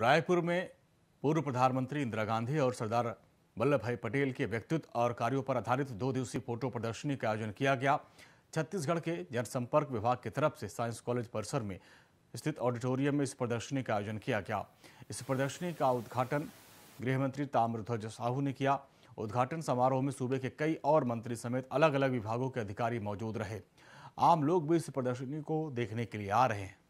रायपुर में पूर्व प्रधानमंत्री इंदिरा गांधी और सरदार वल्लभ भाई पटेल के व्यक्तित्व और कार्यों पर आधारित दो दिवसीय फोटो प्रदर्शनी का आयोजन किया गया छत्तीसगढ़ के जनसंपर्क विभाग की तरफ से साइंस कॉलेज परिसर में स्थित ऑडिटोरियम में इस प्रदर्शनी का आयोजन किया गया इस प्रदर्शनी का उद्घाटन गृहमंत्री ताम्रध्वज साहू ने किया उद्घाटन समारोह में सूबे के कई और मंत्री समेत अलग अलग विभागों के अधिकारी मौजूद रहे आम लोग भी इस प्रदर्शनी को देखने के लिए आ रहे हैं